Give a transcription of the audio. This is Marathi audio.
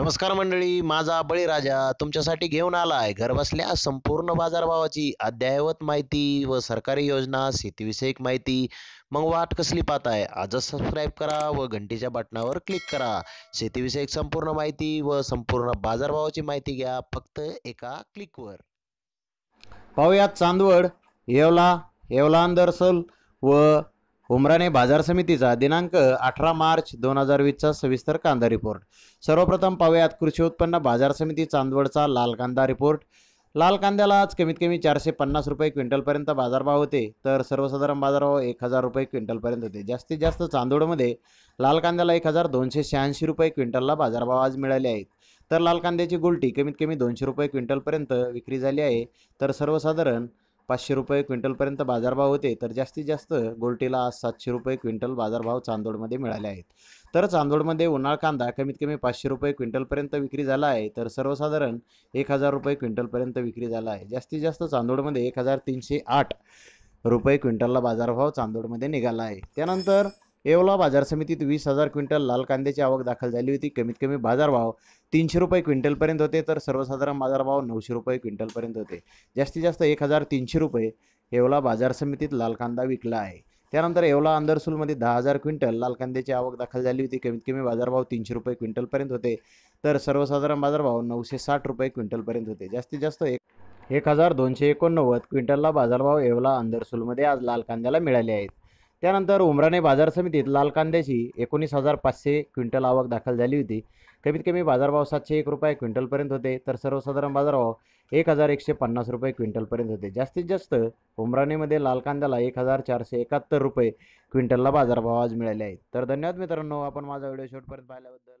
नमस्कार मंडळी माझा बळीराजा तुमच्यासाठी घेऊन आलाय घरबसल्या संपूर्ण बाजारभावाची अद्ययावत माहिती व सरकारी योजना शेतीविषयक माहिती मग वाट कसली पाहत आहे आजच सबस्क्राईब करा व घंटीच्या बटनावर क्लिक करा शेतीविषयक संपूर्ण माहिती व संपूर्ण बाजारभावाची माहिती घ्या फक्त एका क्लिकवर पाहूयात चांदवड येवला येवला अंदरसल व उमराने बाजार समितीचा दिनांक अठरा मार्च दोन हजार वीसचा सविस्तर कांदा रिपोर्ट सर्वप्रथम पाहूयात कृषी उत्पन्न बाजार समिती चांदवडचा लाल कांदा रिपोर्ट लाल कांद्याला आज कमीत कमी चारशे पन्नास रुपये क्विंटलपर्यंत बाजारभाव होते तर सर्वसाधारण बाजारभाव एक हजार रुपये क्विंटलपर्यंत होते जास्तीत जास्त चांदोडमध्ये लाल कांद्याला एक हजार दोनशे शहाऐंशी रुपये क्विंटलला बाजारभाव आज मिळाले आहेत तर लाल कांद्याची गुलटी कमीत कमी दोनशे रुपये क्विंटलपर्यंत विक्री झाली आहे तर सर्वसाधारण पाचशे रुपये क्विंटलपर्यंत बाजारभाव होते तर जास्तीत जास्त गोल्टीला आज सातशे रुपये क्विंटल बाजारभाव चांदोडमध्ये मिळाले आहेत तर चांदोडमध्ये उन्हाळ कांदा कमीत कमी पाचशे रुपये क्विंटलपर्यंत विक्री झाला आहे तर सर्वसाधारण एक हजार रुपये क्विंटलपर्यंत विक्री झाला आहे जास्तीत जास्त चांदोडमध्ये एक हजार तीनशे आठ रुपये क्विंटलला बाजारभाव चांदोडमध्ये निघाला आहे त्यानंतर येवला बाजार समितीत वीस हजार क्विंटल लाल कांद्याची आवक दाखल झाली होती कमीत कमी बाजारभाव तीनशे रुपये क्विंटलपर्यंत होते तर सर्वसाधारण बाजारभाव नऊशे रुपये क्विंटलपर्यंत होते जास्तीत जास्त एक हजार तीनशे रुपये येवला बाजार समितीत लाल कांदा विकला आहे त्यानंतर येवला अंधरसूलमध्ये दहा हजार क्विंटल लाल कांद्याची आवक दाखल झाली होती कमीत कमी बाजारभाव तीनशे रुपये क्विंटलपर्यंत होते तर सर्वसाधारण बाजारभाव नऊशे साठ रुपये क्विंटलपर्यंत होते जास्तीत जास्त एक एक हजार दोनशे एकोणनव्वद क्विंटलला बाजारभाव येवला अंदरसूलमध्ये आज लाल कांद्याला मिळाले आहेत त्यानंतर उमराणे बाजार समितीत लाल कांद्याची एकोणीस हजार पाचशे क्विंटल आवक दाखल झाली होती कमीत कमी बाजारभाव सातशे एक रुपये क्विंटलपर्यंत होते तर सर्वसाधारण बाजारभाव एक हजार एकशे पन्नास रुपये क्विंटलपर्यंत होते जास्तीत जास्त उमराणीमध्ये लाल कांद्याला एक हजार चारशे एकाहत्तर रुपये क्विंटलला बाजारभाव आज मिळाले आहेत तर धन्यवाद मित्रांनो आपण माझा व्हिडिओ शेवटपर्यंत पाहिल्याबद्दल